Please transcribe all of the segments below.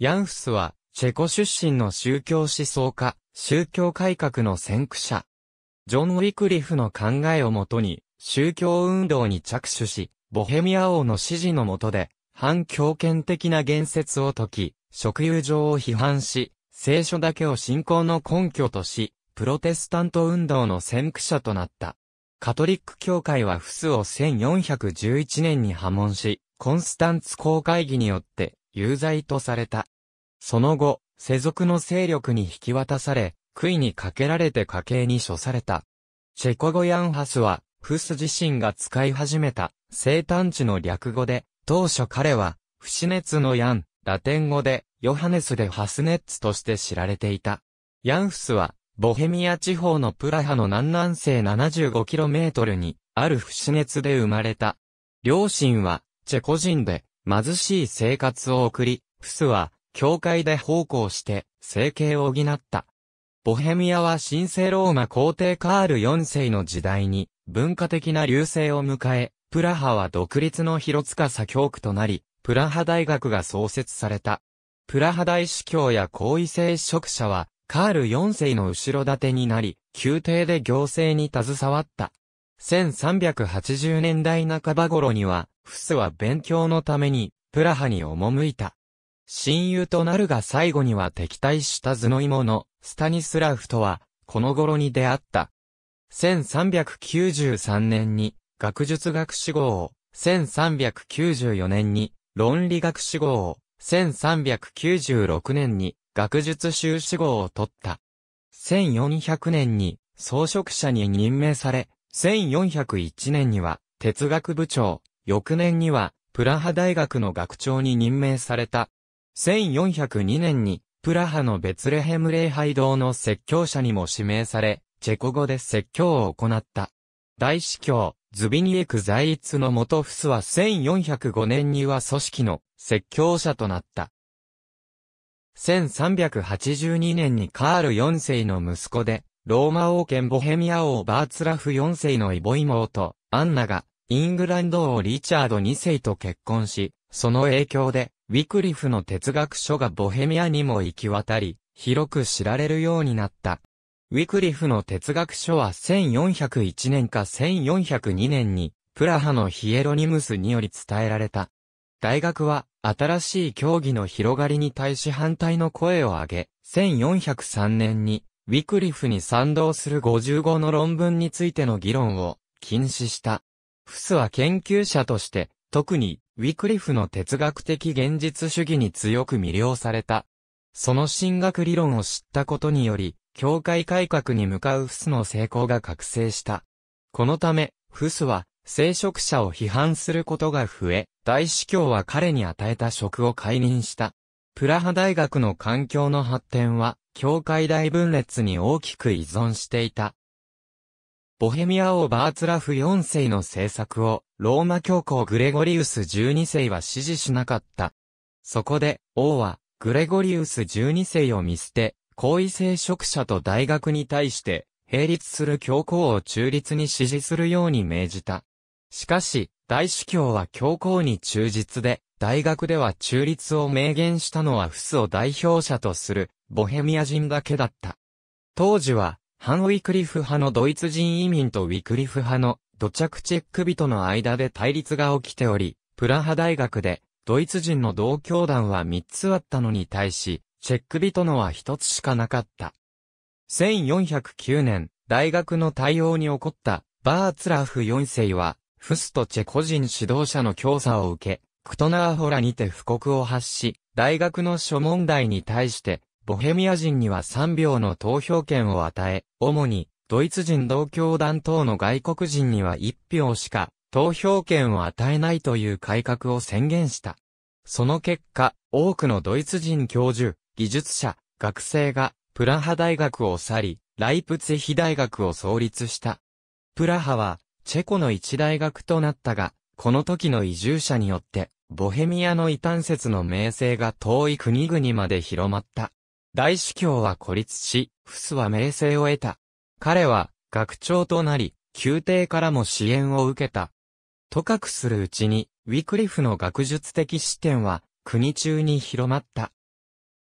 ヤンフスは、チェコ出身の宗教思想家、宗教改革の先駆者。ジョン・ウィクリフの考えをもとに、宗教運動に着手し、ボヘミア王の指示のもとで、反強権的な言説を解き、職友上を批判し、聖書だけを信仰の根拠とし、プロテスタント運動の先駆者となった。カトリック教会はフスを1411年に破門し、コンスタンツ公会議によって有罪とされた。その後、世俗の勢力に引き渡され、杭にかけられて家計に処された。チェコ語ヤンハスは、フス自身が使い始めた生誕地の略語で、当初彼は、シネ熱のヤン、ラテン語で、ヨハネスでハスネッツとして知られていた。ヤンフスは、ボヘミア地方のプラハの南南西 75km に、あるシネ熱で生まれた。両親は、チェコ人で、貧しい生活を送り、プスは、教会で奉公して、生計を補った。ボヘミアは神聖ローマ皇帝カール4世の時代に、文化的な流星を迎え、プラハは独立の広塚左教区となり、プラハ大学が創設された。プラハ大司教や皇位聖職者は、カール4世の後ろ盾になり、宮廷で行政に携わった。1380年代半ば頃には、フスは勉強のために、プラハに赴いた。親友となるが最後には敵対した頭の芋の、スタニスラフとは、この頃に出会った。1393年に、学術学士号を、1394年に、論理学士号を、1396年に、学術修士号を取った。1400年に、装飾者に任命され、1401年には哲学部長、翌年にはプラハ大学の学長に任命された。1402年にプラハのベツレヘム礼拝堂の説教者にも指名され、チェコ語で説教を行った。大司教、ズビニエク在逸の元フスは1405年には組織の説教者となった。1382年にカール4世の息子で、ローマ王権ボヘミア王バーツラフ4世のイボ妹、アンナが、イングランド王リチャード2世と結婚し、その影響で、ウィクリフの哲学書がボヘミアにも行き渡り、広く知られるようになった。ウィクリフの哲学書は1401年か1402年に、プラハのヒエロニムスにより伝えられた。大学は、新しい教義の広がりに対し反対の声を上げ、1403年に、ウィクリフに賛同する55の論文についての議論を禁止した。フスは研究者として、特にウィクリフの哲学的現実主義に強く魅了された。その進学理論を知ったことにより、教会改革に向かうフスの成功が覚醒した。このため、フスは、聖職者を批判することが増え、大司教は彼に与えた職を解任した。プラハ大学の環境の発展は、教会大分裂に大きく依存していた。ボヘミア王バーツラフ4世の政策を、ローマ教皇グレゴリウス12世は支持しなかった。そこで、王は、グレゴリウス12世を見捨て、皇位聖職者と大学に対して、並立する教皇を中立に支持するように命じた。しかし、大主教は教皇に忠実で、大学では中立を明言したのはフスを代表者とするボヘミア人だけだった。当時は、ハン・ウィクリフ派のドイツ人移民とウィクリフ派の土着チェック人の間で対立が起きており、プラハ大学でドイツ人の同教団は3つあったのに対し、チェック人のは1つしかなかった。1409年、大学の対応に起こったバーツラフ4世は、フスとチェコ人指導者の教唆を受け、クトナーホラにて布告を発し、大学の諸問題に対して、ボヘミア人には3票の投票権を与え、主に、ドイツ人同教団等の外国人には1票しか、投票権を与えないという改革を宣言した。その結果、多くのドイツ人教授、技術者、学生が、プラハ大学を去り、ライプツヒ大学を創立した。プラハは、チェコの一大学となったが、この時の移住者によって、ボヘミアの異端説の名声が遠い国々まで広まった。大司教は孤立し、フスは名声を得た。彼は、学長となり、宮廷からも支援を受けた。とかくするうちに、ウィクリフの学術的視点は、国中に広まった。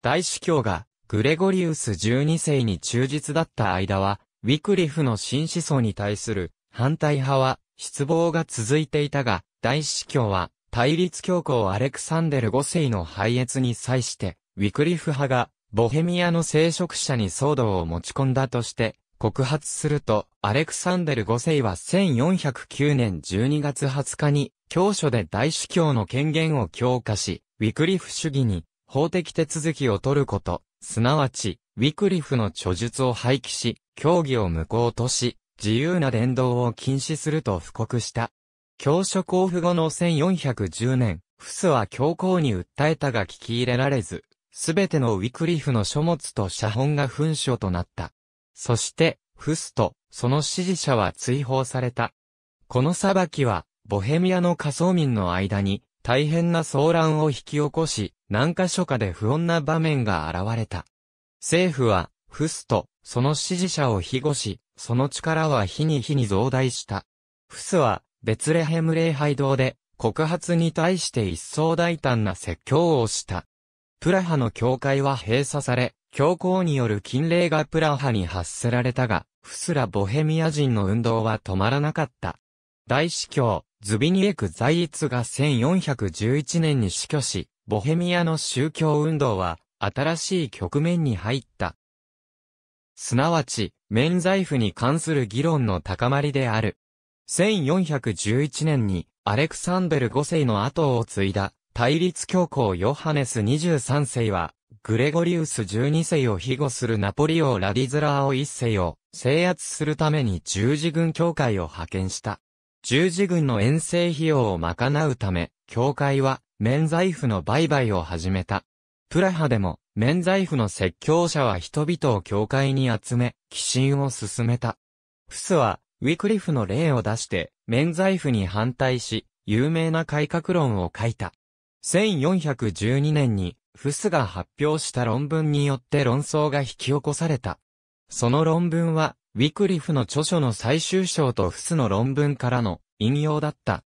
大司教が、グレゴリウス12世に忠実だった間は、ウィクリフの新思想に対する反対派は失望が続いていたが、大司教は対立教皇アレクサンデル5世の廃越に際して、ウィクリフ派が、ボヘミアの聖職者に騒動を持ち込んだとして、告発すると、アレクサンデル5世は1409年12月20日に、教書で大司教の権限を強化し、ウィクリフ主義に法的手続きを取ること、すなわち、ウィクリフの著述を廃棄し、教義を無効とし、自由な伝道を禁止すると布告した。教書交付後の1410年、フスは教皇に訴えたが聞き入れられず、すべてのウィクリフの書物と写本が紛書となった。そして、フスと、その支持者は追放された。この裁きは、ボヘミアの仮想民の間に、大変な騒乱を引き起こし、何箇所かで不穏な場面が現れた。政府は、フスと、その支持者を庇護し、その力は日に日に増大した。フスは、ベツレヘム礼拝堂で、告発に対して一層大胆な説教をした。プラハの教会は閉鎖され、教皇による禁令がプラハに発せられたが、フスラ・ボヘミア人の運動は止まらなかった。大司教、ズビニエク・在イが1411年に死去し、ボヘミアの宗教運動は、新しい局面に入った。すなわち、免罪符に関する議論の高まりである。1411年にアレクサンデル5世の後を継いだ対立教皇ヨハネス23世はグレゴリウス12世を庇護するナポリオ・ラディズラーを1世を制圧するために十字軍教会を派遣した。十字軍の遠征費用を賄うため、教会は免罪符の売買を始めた。プラハでも免罪符の説教者は人々を教会に集め、寄進を進めた。フスはウィクリフの例を出して、免罪符に反対し、有名な改革論を書いた。1412年に、フスが発表した論文によって論争が引き起こされた。その論文は、ウィクリフの著書の最終章とフスの論文からの引用だった。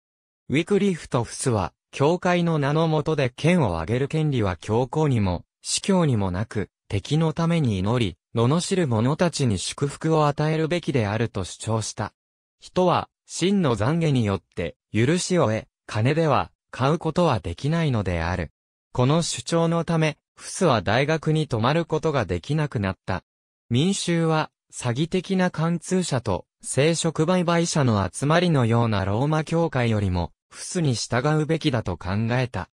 ウィクリフとフスは、教会の名の下で剣を挙げる権利は教皇にも、司教にもなく、敵のために祈り、罵る者たちに祝福を与えるべきであると主張した。人は、真の懺悔によって、許しを得、金では、買うことはできないのである。この主張のため、フスは大学に泊まることができなくなった。民衆は、詐欺的な貫通者と、聖職売買者の集まりのようなローマ教会よりも、フスに従うべきだと考えた。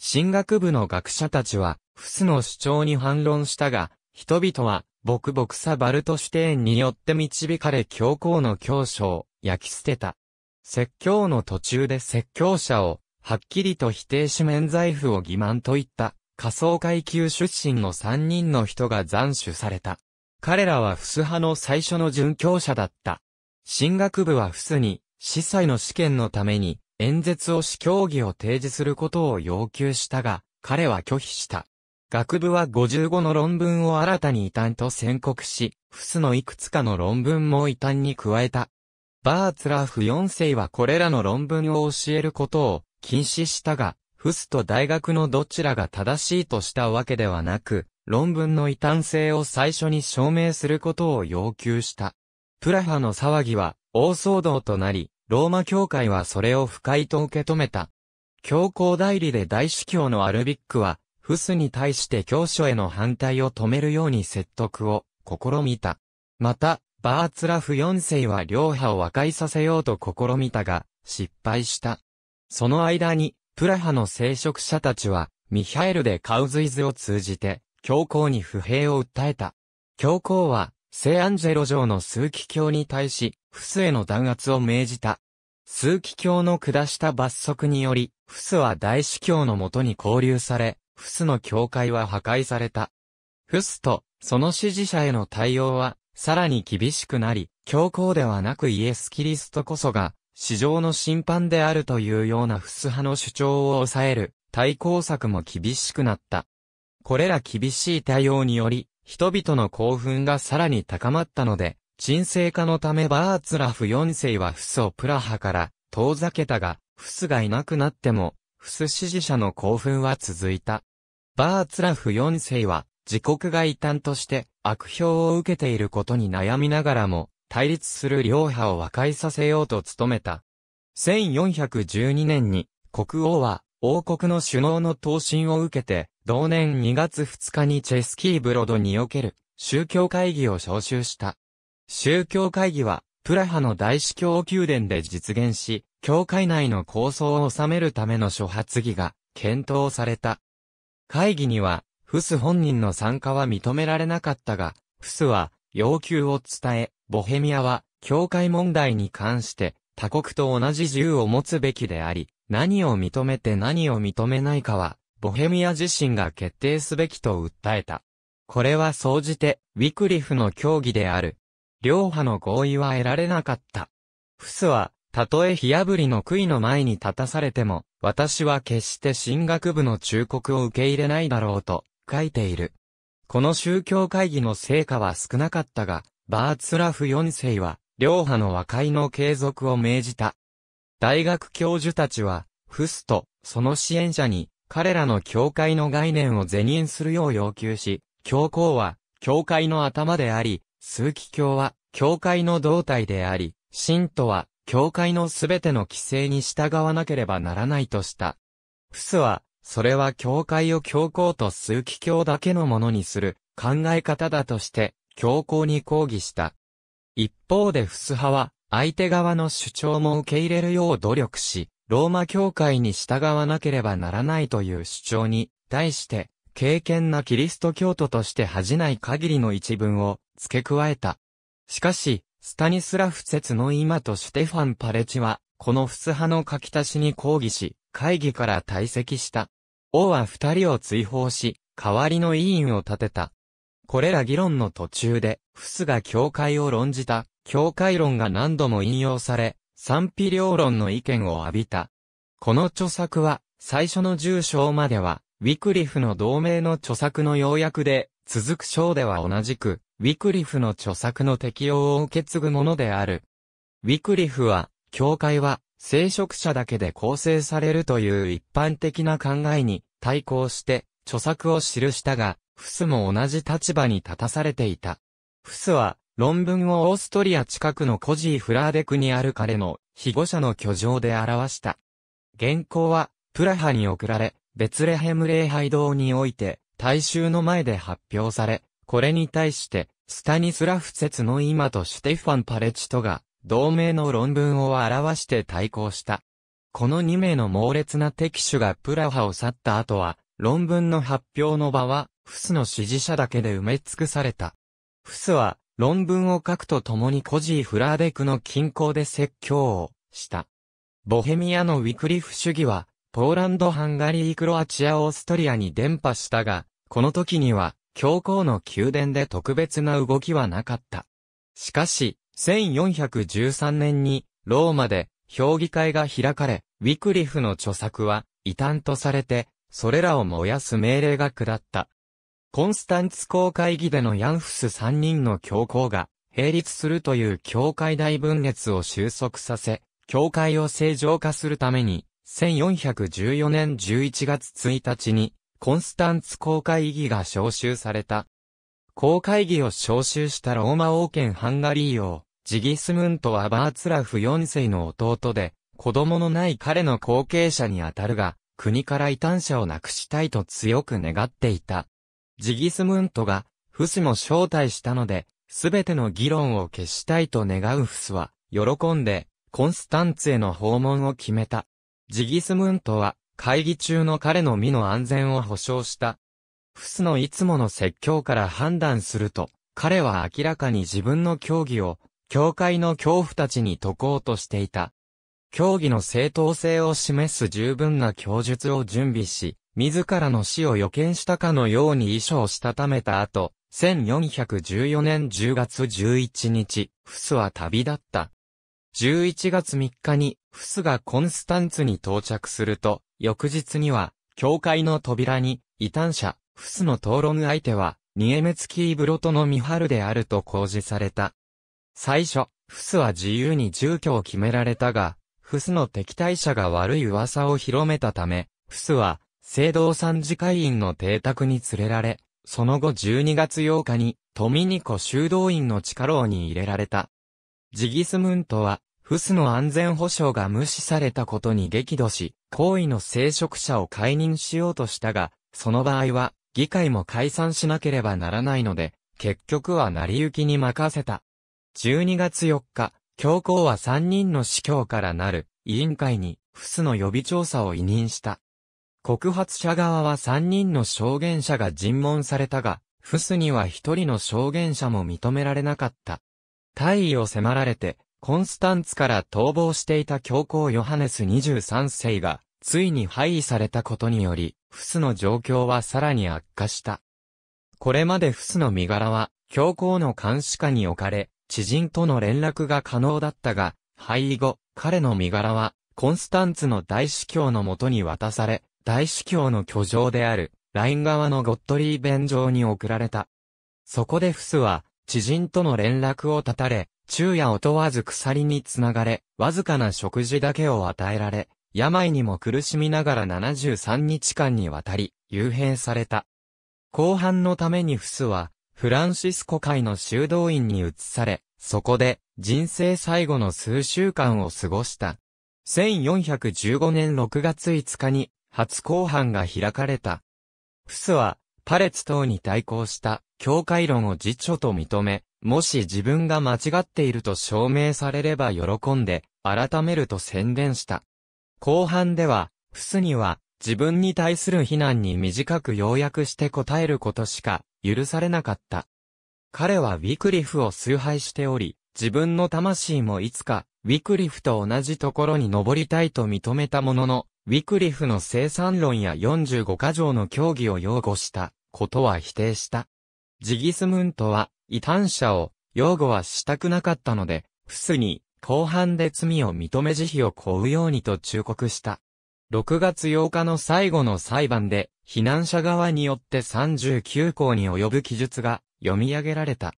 神学部の学者たちは、フスの主張に反論したが、人々は、ボクサバルトシュテーンによって導かれ教皇の教書を焼き捨てた。説教の途中で説教者を、はっきりと否定し免罪符を欺瞞といった、仮想階級出身の3人の人が斬首された。彼らはフス派の最初の殉教者だった。進学部はフスに、司祭の試験のために、演説をし教義を提示することを要求したが、彼は拒否した。学部は55の論文を新たに異端と宣告し、フスのいくつかの論文も異端に加えた。バーツラーフ4世はこれらの論文を教えることを禁止したが、フスと大学のどちらが正しいとしたわけではなく、論文の異端性を最初に証明することを要求した。プラハの騒ぎは大騒動となり、ローマ教会はそれを不快と受け止めた。教皇代理で大司教のアルビックは、フスに対して教書への反対を止めるように説得を試みた。また、バーツラフ4世は両派を和解させようと試みたが、失敗した。その間に、プラハの聖職者たちは、ミハエルでカウズイズを通じて、教皇に不平を訴えた。教皇は、聖アンジェロ城の数奇教に対し、フスへの弾圧を命じた。数奇教の下した罰則により、フスは大司教のもとに交流され、フスの教会は破壊された。フスと、その支持者への対応は、さらに厳しくなり、教皇ではなくイエス・キリストこそが、市場の審判であるというようなフス派の主張を抑える、対抗策も厳しくなった。これら厳しい対応により、人々の興奮がさらに高まったので、沈静化のためバーツラフ4世はフスをプラハから遠ざけたが、フスがいなくなっても、フス支持者の興奮は続いた。バーツラフ4世は、自国が異端として悪評を受けていることに悩みながらも、対立する両派を和解させようと努めた。1412年に、国王は、王国の首脳の答申を受けて、同年2月2日にチェスキーブロドにおける宗教会議を招集した。宗教会議は、プラハの大司教宮殿で実現し、教会内の構想を収めるための諸発議が検討された。会議には、フス本人の参加は認められなかったが、フスは要求を伝え、ボヘミアは、教会問題に関して、他国と同じ自由を持つべきであり、何を認めて何を認めないかは、ボヘミア自身が決定すべきと訴えた。これは総じて、ウィクリフの協議である。両派の合意は得られなかった。フスは、たとえ火炙りの杭の前に立たされても、私は決して進学部の忠告を受け入れないだろうと書いている。この宗教会議の成果は少なかったが、バーツラフ4世は、両派の和解の継続を命じた。大学教授たちは、フスと、その支援者に、彼らの教会の概念を是認するよう要求し、教皇は、教会の頭であり、枢機教は、教会の胴体であり、信徒は、教会のすべての規制に従わなければならないとした。フスは、それは教会を教皇と数奇教だけのものにする考え方だとして、教皇に抗議した。一方でフス派は、相手側の主張も受け入れるよう努力し、ローマ教会に従わなければならないという主張に、対して、敬虔なキリスト教徒として恥じない限りの一文を付け加えた。しかし、スタニスラフ説の今とステファン・パレチは、このフス派の書き足しに抗議し、会議から退席した。王は二人を追放し、代わりの委員を立てた。これら議論の途中で、フスが教会を論じた、教会論が何度も引用され、賛否両論の意見を浴びた。この著作は、最初の重章までは、ウィクリフの同盟の著作の要約で、続く章では同じく、ウィクリフの著作の適用を受け継ぐものである。ウィクリフは、教会は、聖職者だけで構成されるという一般的な考えに対抗して、著作を記したが、フスも同じ立場に立たされていた。フスは、論文をオーストリア近くのコジー・フラーデクにある彼の、被護者の居城で表した。原稿は、プラハに送られ、ベツレヘム礼拝堂において、大衆の前で発表され、これに対して、スタニスラフ説の今とシュテファン・パレチトが、同盟の論文を表して対抗した。この2名の猛烈な敵手がプラハを去った後は、論文の発表の場は、フスの支持者だけで埋め尽くされた。フスは、論文を書くとともにコジー・フラーデクの近郊で説教をした。ボヘミアのウィクリフ主義は、ポーランド・ハンガリー・クロアチア・オーストリアに伝播したが、この時には、教皇の宮殿で特別な動きはなかった。しかし、1413年に、ローマで、評議会が開かれ、ウィクリフの著作は、異端とされて、それらを燃やす命令が下った。コンスタンツ公会議でのヤンフス3人の教皇が、並立するという教会大分裂を収束させ、教会を正常化するために、1414年11月1日に、コンスタンツ公会議が招集された。公会議を招集したローマ王権ハンガリー王、ジギスムントはバーツラフ4世の弟で、子供のない彼の後継者にあたるが、国から異端者をなくしたいと強く願っていた。ジギスムントが、フスも招待したので、すべての議論を消したいと願うフスは、喜んで、コンスタンツへの訪問を決めた。ジギスムントは、会議中の彼の身の安全を保障した。フスのいつもの説教から判断すると、彼は明らかに自分の教義を、教会の恐怖たちに解こうとしていた。教義の正当性を示す十分な供述を準備し、自らの死を予見したかのように遺書をしたためた後、1414年10月11日、フスは旅立った。11月3日に、フスがコンスタンツに到着すると、翌日には、教会の扉に、異端者、フスの討論相手は、ニエメツキーブロトのミハルであると公示された。最初、フスは自由に住居を決められたが、フスの敵対者が悪い噂を広めたため、フスは、聖堂参事会員の邸宅に連れられ、その後12月8日に、トミニコ修道院の地下牢に入れられた。ジギスムントは、フスの安全保障が無視されたことに激怒し、行為の聖職者を解任しようとしたが、その場合は、議会も解散しなければならないので、結局は成り行きに任せた。12月4日、教皇は3人の司教からなる委員会に、フスの予備調査を委任した。告発者側は3人の証言者が尋問されたが、フスには1人の証言者も認められなかった。退位を迫られて、コンスタンツから逃亡していた教皇ヨハネス23世が、ついに廃位されたことにより、フスの状況はさらに悪化した。これまでフスの身柄は、教皇の監視下に置かれ、知人との連絡が可能だったが、廃位後、彼の身柄は、コンスタンツの大司教のもとに渡され、大司教の居城である、ライン側のゴットリー弁上に送られた。そこでフスは、知人との連絡を絶たれ、昼夜を問わず鎖につながれ、わずかな食事だけを与えられ、病にも苦しみながら73日間にわたり、幽閉された。後半のためにフスは、フランシスコ会の修道院に移され、そこで、人生最後の数週間を過ごした。1415年6月5日に、初公判が開かれた。フスは、パレツ等に対抗した、教会論を辞書と認め、もし自分が間違っていると証明されれば喜んで、改めると宣伝した。後半では、フスには、自分に対する非難に短く要約して答えることしか許されなかった。彼はウィクリフを崇拝しており、自分の魂もいつか、ウィクリフと同じところに登りたいと認めたものの、ウィクリフの生産論や45箇条の協議を擁護したことは否定した。ジギスムントは、異端者を擁護はしたくなかったので、フスに、後半で罪を認め慈悲を請うようにと忠告した。6月8日の最後の裁判で、避難者側によって39項に及ぶ記述が読み上げられた。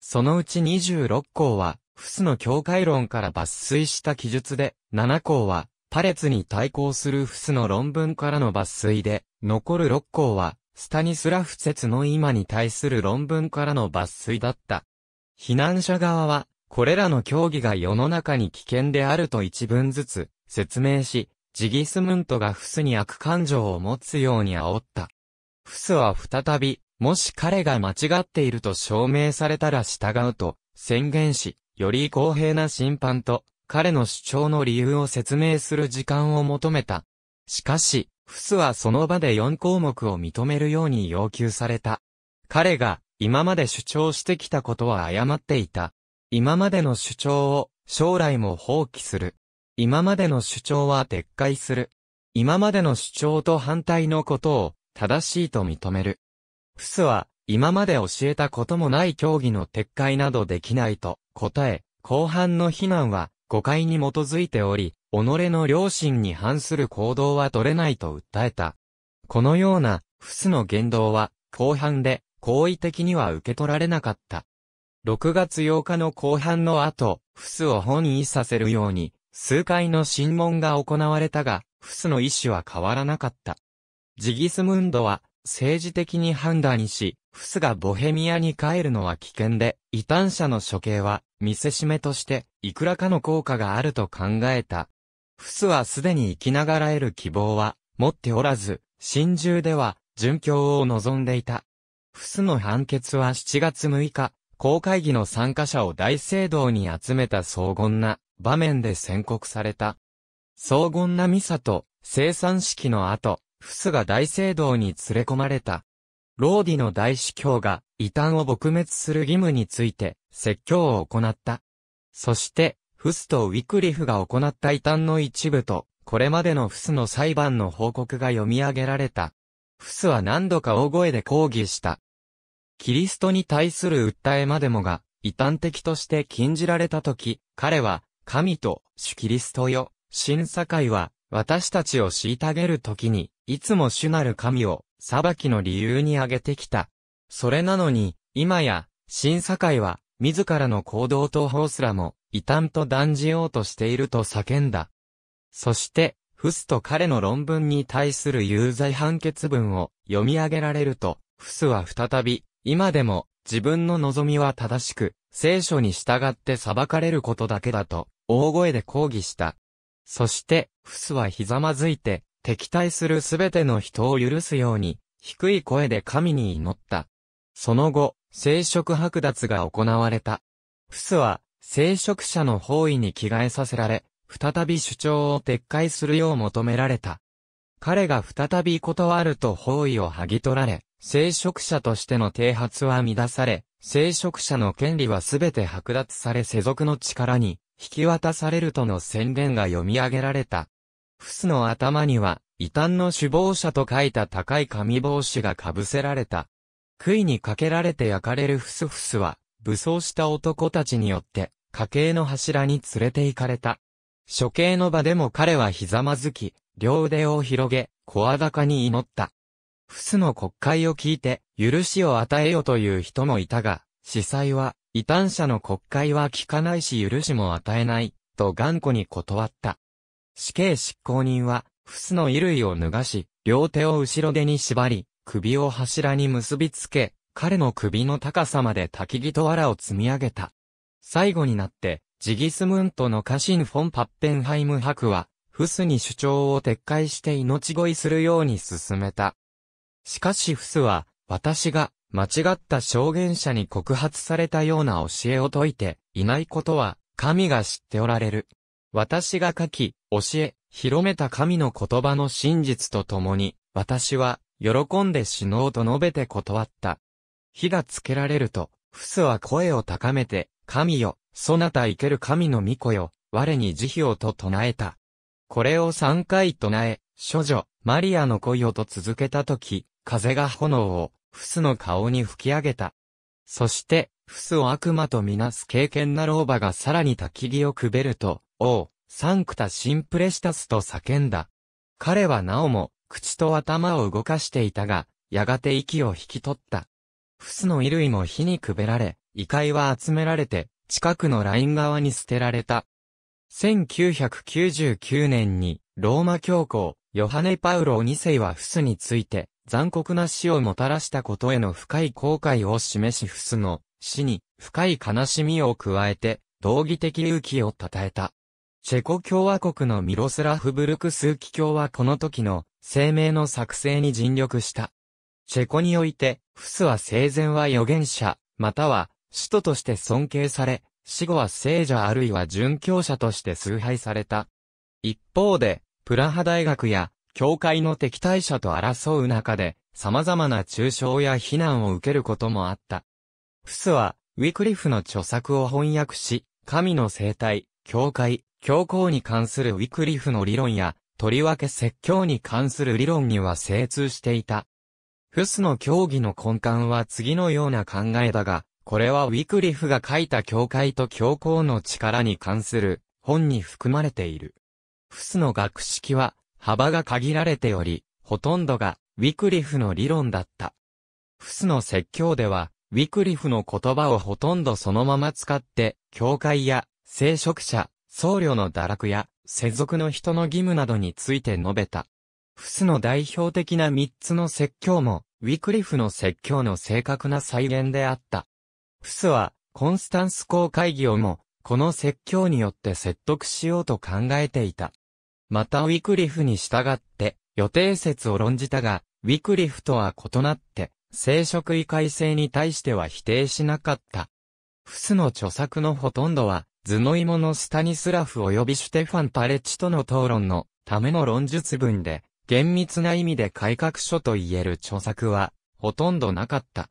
そのうち26項は、フスの境界論から抜粋した記述で、7項は、パレツに対抗するフスの論文からの抜粋で、残る6項は、スタニスラフ説の今に対する論文からの抜粋だった。避難者側は、これらの協議が世の中に危険であると一文ずつ説明し、ジギスムントがフスに悪感情を持つように煽った。フスは再び、もし彼が間違っていると証明されたら従うと宣言し、より公平な審判と彼の主張の理由を説明する時間を求めた。しかし、フスはその場で4項目を認めるように要求された。彼が今まで主張してきたことは誤っていた。今までの主張を将来も放棄する。今までの主張は撤回する。今までの主張と反対のことを正しいと認める。フスは今まで教えたこともない教義の撤回などできないと答え、後半の非難は誤解に基づいており、己の良心に反する行動は取れないと訴えた。このような、フスの言動は、後半で、好意的には受け取られなかった。6月8日の後半の後、フスを本意させるように、数回の審問が行われたが、フスの意思は変わらなかった。ジギスムンドは、政治的に判断し、フスがボヘミアに帰るのは危険で、異端者の処刑は、見せしめとして、いくらかの効果があると考えた。フスはすでに生きながら得る希望は持っておらず、真珠では、殉教を望んでいた。フスの判決は7月6日、公会議の参加者を大聖堂に集めた荘厳な場面で宣告された。荘厳なミサと生産式の後、フスが大聖堂に連れ込まれた。ローディの大司教が異端を撲滅する義務について説教を行った。そして、フスとウィクリフが行った異端の一部と、これまでのフスの裁判の報告が読み上げられた。フスは何度か大声で抗議した。キリストに対する訴えまでもが、異端的として禁じられたとき、彼は、神と、主キリストよ、審査会は、私たちを虐げるときに、いつも主なる神を、裁きの理由に挙げてきた。それなのに、今や、審査会は、自らの行動と法すらも、異端と断じようとしていると叫んだ。そして、フスと彼の論文に対する有罪判決文を読み上げられると、フスは再び、今でも自分の望みは正しく、聖書に従って裁かれることだけだと、大声で抗議した。そして、フスはひざまずいて、敵対するすべての人を許すように、低い声で神に祈った。その後、聖職剥奪が行われた。フスは、聖職者の包囲に着替えさせられ、再び主張を撤回するよう求められた。彼が再び断ると包囲を剥ぎ取られ、聖職者としての啓発は乱され、聖職者の権利は全て剥奪され世俗の力に引き渡されるとの宣言が読み上げられた。フスの頭には、異端の首謀者と書いた高い紙帽子が被せられた。杭にかけられて焼かれるフスフスは、武装した男たちによって、家系の柱に連れて行かれた。処刑の場でも彼はひざまずき、両腕を広げ、声高に祈った。フスの国会を聞いて、許しを与えよという人もいたが、司祭は、異端者の国会は聞かないし許しも与えない、と頑固に断った。死刑執行人は、フスの衣類を脱がし、両手を後ろ手に縛り、首を柱に結びつけ、彼の首の高さまで焚き木と藁を積み上げた。最後になって、ジギスムントの家臣フォン・パッペンハイム博は、フスに主張を撤回して命乞いするように進めた。しかしフスは、私が、間違った証言者に告発されたような教えを説いて、いないことは、神が知っておられる。私が書き、教え、広めた神の言葉の真実とともに、私は、喜んで死のうと述べて断った。火がつけられると、フスは声を高めて、神よ、そなた生ける神の御子よ、我に慈悲をと唱えた。これを三回唱え、諸女、マリアの子よと続けたとき、風が炎を、フスの顔に吹き上げた。そして、フスを悪魔とみなす敬虔な老婆がさらに焚き木をくべると、おう、サンクタシンプレシタスと叫んだ。彼はなおも、口と頭を動かしていたが、やがて息を引き取った。フスの衣類も火にくべられ、遺骸は集められて、近くのライン側に捨てられた。1999年に、ローマ教皇、ヨハネ・パウロ2世はフスについて、残酷な死をもたらしたことへの深い後悔を示しフスの死に深い悲しみを加えて、道義的勇気を称えた。チェコ共和国のミロスラフブルクスーキ教はこの時の声明の作成に尽力した。チェコにおいて、フスは生前は預言者、または、使徒として尊敬され、死後は聖者あるいは殉教者として崇拝された。一方で、プラハ大学や、教会の敵対者と争う中で、様々な中傷や非難を受けることもあった。フスは、ウィクリフの著作を翻訳し、神の生態、教会、教皇に関するウィクリフの理論や、とりわけ説教に関する理論には精通していた。フスの教義の根幹は次のような考えだが、これはウィクリフが書いた教会と教皇の力に関する本に含まれている。フスの学識は幅が限られており、ほとんどがウィクリフの理論だった。フスの説教では、ウィクリフの言葉をほとんどそのまま使って、教会や聖職者、僧侶の堕落や世俗の人の義務などについて述べた。フスの代表的な三つの説教も、ウィクリフの説教の正確な再現であった。フスは、コンスタンス公会議をも、この説教によって説得しようと考えていた。またウィクリフに従って、予定説を論じたが、ウィクリフとは異なって、生殖異界性に対しては否定しなかった。フスの著作のほとんどは、頭の芋のスタニスラフ及びシュテファン・パレッチとの討論のための論述文で、厳密な意味で改革書と言える著作は、ほとんどなかった。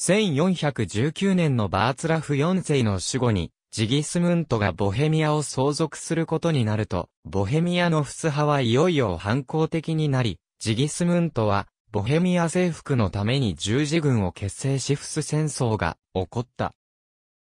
1419年のバーツラフ4世の死後に、ジギスムントがボヘミアを相続することになると、ボヘミアのフス派はいよいよ反抗的になり、ジギスムントは、ボヘミア征服のために十字軍を結成しフス戦争が起こった。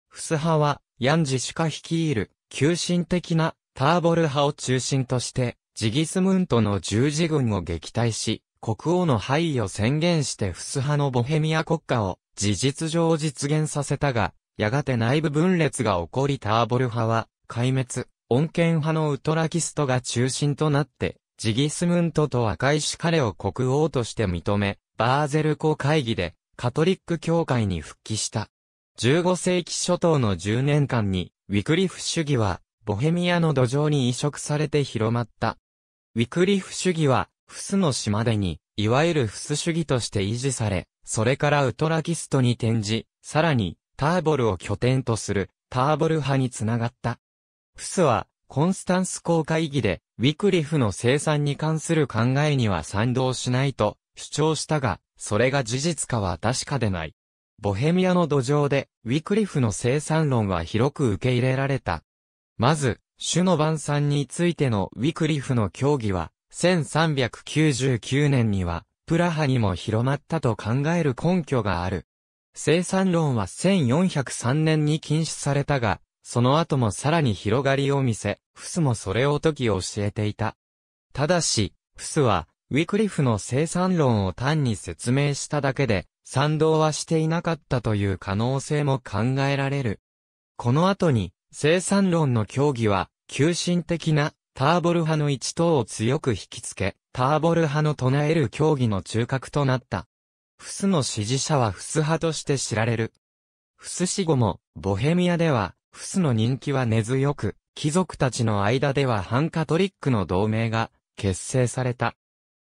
フス派は、ヤンジシカ率いる、急進的なターボル派を中心として、ジギスムントの十字軍を撃退し、国王の敗位を宣言してフス派のボヘミア国家を事実上実現させたが、やがて内部分裂が起こりターボル派は壊滅、穏健派のウトラキストが中心となって、ジギスムントと赤石彼を国王として認め、バーゼル公会議でカトリック教会に復帰した。15世紀初頭の10年間に、ウィクリフ主義は、ボヘミアの土壌に移植されて広まった。ウィクリフ主義は、フスの島でに、いわゆるフス主義として維持され、それからウトラキストに転じ、さらに、ターボルを拠点とする、ターボル派につながった。フスは、コンスタンス公会議で、ウィクリフの生産に関する考えには賛同しないと主張したが、それが事実かは確かでない。ボヘミアの土壌で、ウィクリフの生産論は広く受け入れられた。まず、種の晩餐についてのウィクリフの協議は、1399年には、プラハにも広まったと考える根拠がある。生産論は1403年に禁止されたが、その後もさらに広がりを見せ、フスもそれを時教えていた。ただし、フスは、ウィクリフの生産論を単に説明しただけで、賛同はしていなかったという可能性も考えられる。この後に、生産論の協議は、急進的なターボル派の一党を強く引きつけ、ターボル派の唱える教義の中核となった。フスの支持者はフス派として知られる。フス死後も、ボヘミアでは、フスの人気は根強く、貴族たちの間では反カトリックの同盟が結成された。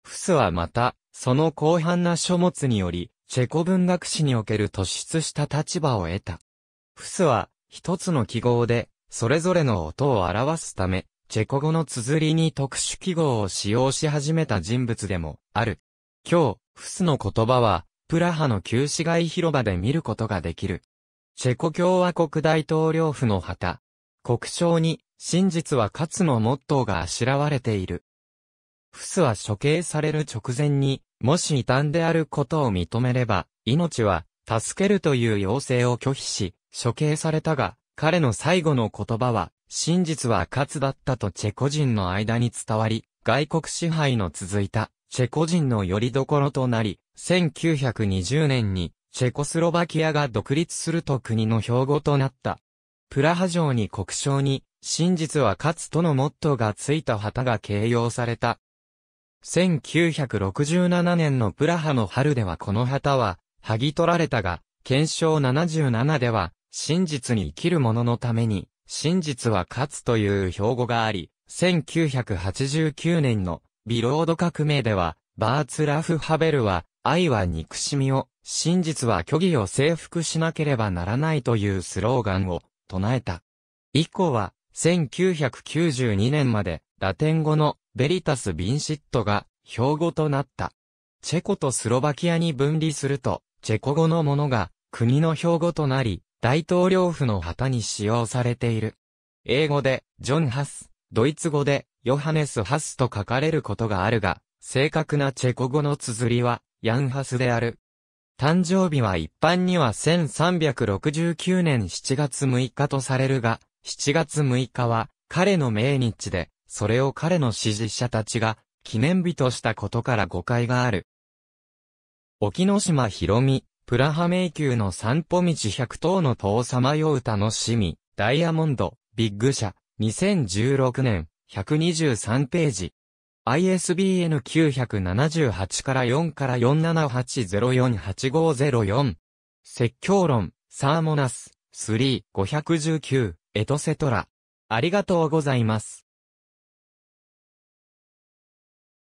フスはまた、その広範な書物により、チェコ文学史における突出した立場を得た。フスは、一つの記号で、それぞれの音を表すため、チェコ語の綴りに特殊記号を使用し始めた人物でもある。今日、フスの言葉は、プラハの旧市街広場で見ることができる。チェコ共和国大統領府の旗。国章に、真実は勝つのモットーがあしらわれている。フスは処刑される直前に、もし異端であることを認めれば、命は、助けるという要請を拒否し、処刑されたが、彼の最後の言葉は、真実は勝つだったとチェコ人の間に伝わり、外国支配の続いたチェコ人の拠り所となり、1920年にチェコスロバキアが独立すると国の標語となった。プラハ城に国章に、真実は勝つとのモットーがついた旗が掲揚された。1967年のプラハの春ではこの旗は、剥ぎ取られたが、検証77では、真実に生きる者のために、真実は勝つという標語があり、1989年のビロード革命では、バーツラフ・ハベルは、愛は憎しみを、真実は虚偽を征服しなければならないというスローガンを唱えた。以降は、1992年まで、ラテン語のベリタス・ビンシットが標語となった。チェコとスロバキアに分離すると、チェコ語のものが国の標語となり、大統領府の旗に使用されている。英語で、ジョン・ハス、ドイツ語で、ヨハネス・ハスと書かれることがあるが、正確なチェコ語の綴りは、ヤン・ハスである。誕生日は一般には1369年7月6日とされるが、7月6日は彼の命日で、それを彼の支持者たちが記念日としたことから誤解がある。沖ノ島ひろみ、プラハ迷宮の散歩道100頭の塔さまよう楽しみ、ダイヤモンド、ビッグ社、2016年、123ページ。ISBN 978から4から478048504。説教論、サーモナス、3、519、エトセトラ。ありがとうございます。